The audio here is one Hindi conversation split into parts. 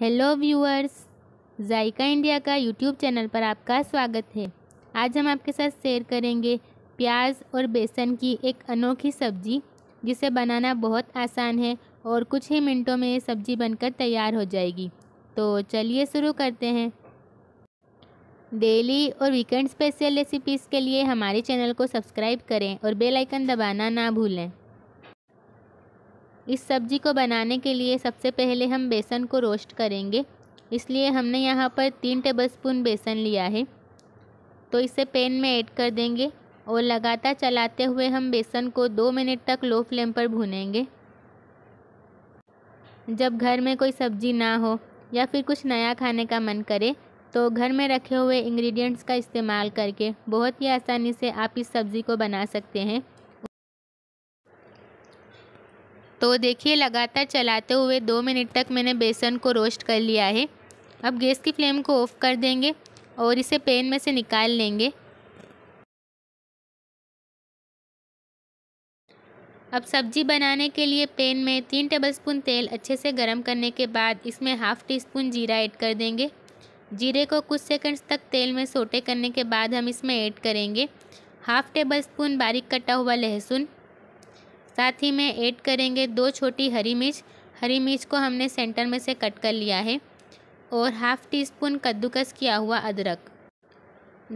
हेलो व्यूअर्स जायका इंडिया का यूट्यूब चैनल पर आपका स्वागत है आज हम आपके साथ शेयर करेंगे प्याज और बेसन की एक अनोखी सब्जी जिसे बनाना बहुत आसान है और कुछ ही मिनटों में ये सब्जी बनकर तैयार हो जाएगी तो चलिए शुरू करते हैं डेली और वीकेंड स्पेशल रेसिपीज़ के लिए हमारे चैनल को सब्सक्राइब करें और बेलाइकन दबाना ना भूलें इस सब्जी को बनाने के लिए सबसे पहले हम बेसन को रोस्ट करेंगे इसलिए हमने यहाँ पर तीन टेबल स्पून बेसन लिया है तो इसे पैन में ऐड कर देंगे और लगातार चलाते हुए हम बेसन को दो मिनट तक लो फ्लेम पर भूनेंगे जब घर में कोई सब्जी ना हो या फिर कुछ नया खाने का मन करे तो घर में रखे हुए इंग्रेडिएंट्स का इस्तेमाल करके बहुत ही आसानी से आप इस सब्ज़ी को बना सकते हैं तो देखिए लगातार चलाते हुए दो मिनट तक मैंने बेसन को रोस्ट कर लिया है अब गैस की फ्लेम को ऑफ़ कर देंगे और इसे पेन में से निकाल लेंगे अब सब्जी बनाने के लिए पेन में तीन टेबलस्पून तेल अच्छे से गर्म करने के बाद इसमें हाफ़ टी स्पून जीरा ऐड कर देंगे जीरे को कुछ सेकंड्स तक तेल में सोटे करने के बाद हम इसमें ऐड करेंगे हाफ़ टेबल स्पून बारीक कटा हुआ लहसुन साथ ही में ऐड करेंगे दो छोटी हरी मिर्च हरी मिर्च को हमने सेंटर में से कट कर लिया है और हाफ़ टी स्पून कद्दूकस किया हुआ अदरक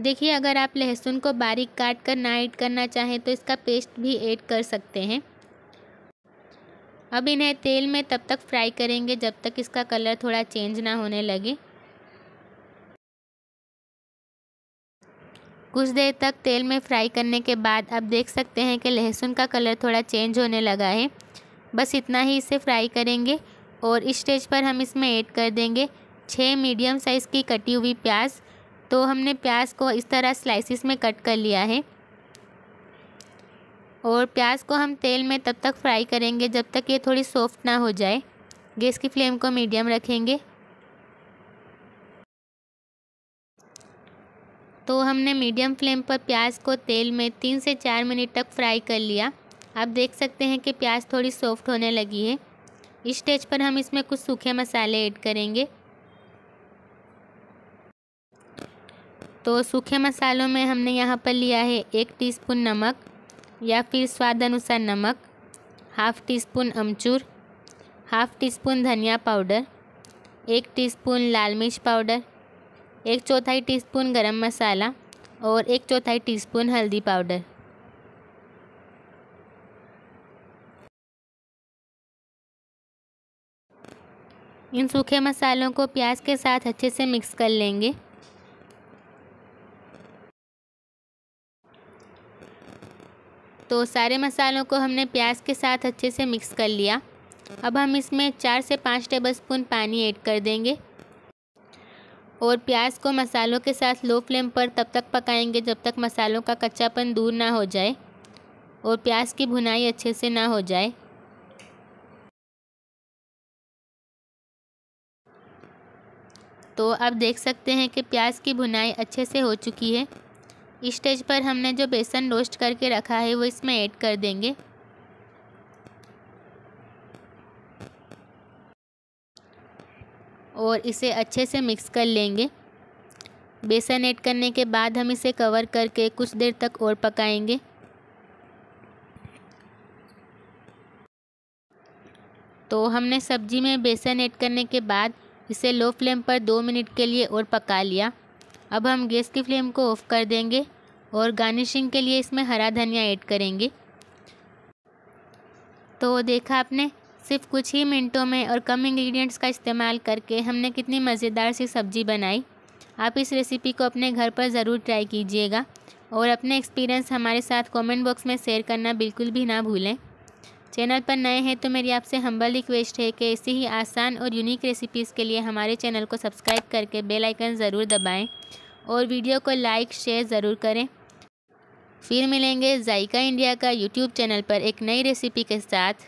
देखिए अगर आप लहसुन को बारीक काट कर ना ऐड करना चाहें तो इसका पेस्ट भी ऐड कर सकते हैं अब इन्हें तेल में तब तक फ्राई करेंगे जब तक इसका कलर थोड़ा चेंज ना होने लगे कुछ देर तक तेल में फ्राई करने के बाद आप देख सकते हैं कि लहसुन का कलर थोड़ा चेंज होने लगा है बस इतना ही इसे फ्राई करेंगे और इस स्टेज पर हम इसमें ऐड कर देंगे छः मीडियम साइज़ की कटी हुई प्याज तो हमने प्याज को इस तरह स्लाइसिस में कट कर लिया है और प्याज को हम तेल में तब तक फ्राई करेंगे जब तक ये थोड़ी सॉफ्ट ना हो जाए गैस की फ्लेम को मीडियम रखेंगे तो हमने मीडियम फ्लेम पर प्याज को तेल में तीन से चार मिनट तक फ्राई कर लिया आप देख सकते हैं कि प्याज थोड़ी सॉफ्ट होने लगी है इस स्टेज पर हम इसमें कुछ सूखे मसाले ऐड करेंगे तो सूखे मसालों में हमने यहाँ पर लिया है एक टीस्पून नमक या फिर स्वाद अनुसार नमक हाफ़ टी स्पून अमचूर हाफ़ टी स्पून धनिया पाउडर एक टीस्पून लाल मिर्च पाउडर एक चौथाई टीस्पून गरम मसाला और एक चौथाई टीस्पून हल्दी पाउडर इन सूखे मसालों को प्याज के साथ अच्छे से मिक्स कर लेंगे तो सारे मसालों को हमने प्याज के साथ अच्छे से मिक्स कर लिया अब हम इसमें चार से पाँच टेबलस्पून पानी ऐड कर देंगे और प्याज को मसालों के साथ लो फ्लेम पर तब तक पकाएंगे जब तक मसालों का कच्चापन दूर ना हो जाए और प्याज की भुनाई अच्छे से ना हो जाए तो आप देख सकते हैं कि प्याज की भुनाई अच्छे से हो चुकी है इस स्टेज पर हमने जो बेसन रोस्ट करके रखा है वो इसमें ऐड कर देंगे और इसे अच्छे से मिक्स कर लेंगे बेसन ऐड करने के बाद हम इसे कवर करके कुछ देर तक और पकाएंगे तो हमने सब्जी में बेसन ऐड करने के बाद इसे लो फ्लेम पर दो मिनट के लिए और पका लिया अब हम गैस की फ्लेम को ऑफ़ कर देंगे और गार्निशिंग के लिए इसमें हरा धनिया ऐड करेंगे तो देखा आपने सिर्फ कुछ ही मिनटों में और कम इंग्रेडिएंट्स का इस्तेमाल करके हमने कितनी मज़ेदार सी सब्ज़ी बनाई आप इस रेसिपी को अपने घर पर ज़रूर ट्राई कीजिएगा और अपने एक्सपीरियंस हमारे साथ कमेंट बॉक्स में शेयर करना बिल्कुल भी ना भूलें चैनल पर नए हैं तो मेरी आपसे हम्बल रिक्वेस्ट है कि ऐसी ही आसान और यूनिक रेसिपीज़ के लिए हमारे चैनल को सब्सक्राइब करके बेल आइकन ज़रूर दबाएँ और वीडियो को लाइक शेयर ज़रूर करें फिर मिलेंगे जायका इंडिया का यूट्यूब चैनल पर एक नई रेसिपी के साथ